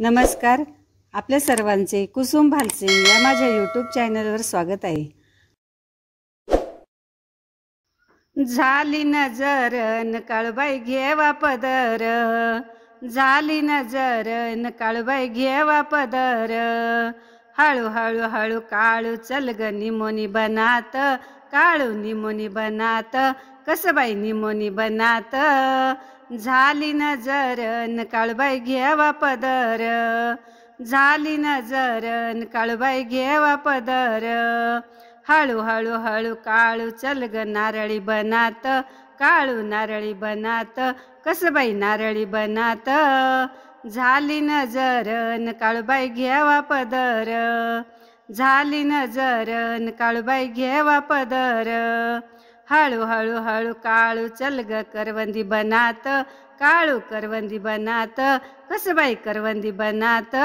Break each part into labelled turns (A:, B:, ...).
A: नमस्कार आपल्या सर्वांचे कुसुम भालसे या माझ्या यूट्यूब चॅनलवर स्वागत आहे झाली न काळबाई घेवा पदर झाली नजरन काळबाई घेवा पदर हळूहळू हळू काळू चल गनी मोनी बनात काळू निमोनी बनात कसबाई निमोनी बनात झाली नजरन काळबाई घेवा पदर झाली नजरन काळबाई घ्यावा पदर हळू हळू हळू काळू चल ग नारळी बनात काळू नारळी बनात कसबाई नारळी बनात झाली नजरन काळबाई घ्यावा पदर झाली नजरन काळूबाई घेवा पदर हळू हळू हळू काळू चल ग करवंदी बनात काळू करवंदी बनात कसबाई करवंदी बनात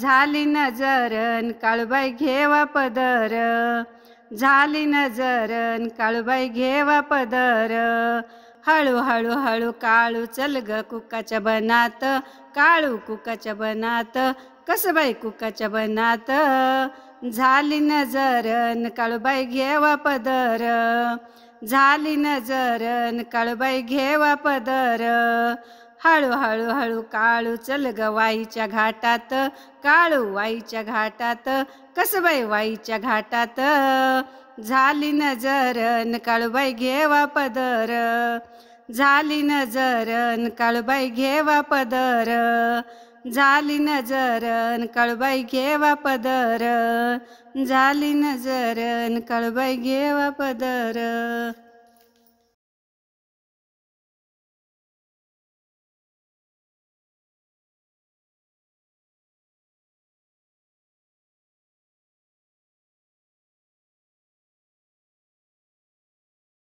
A: झाली नजरन काळूबाई घेवा पदर झाली नजरन काळूबाई घेवा पदर हळूहळू हळू हळू काळू चल ग कुकाच्या बनात काळू कुकाच्या बनात कसबाई कुकाच्या बनात झाली नजरन काळूबाई घेवा पदर झाली नजरन काळूबाई घेवा पदर हळूहळू हळू काळू चल ग वाईच्या घाटात काळू वाईच्या घाटात कसबाई वाईच्या घाटात झाली नजरन काळूबाई घेवा पदर झाली नजरन काळूबाई घेवा पदर झाली नजरन काळबाई घेवा पदर झाली नजरन काळबाई घेवा पदर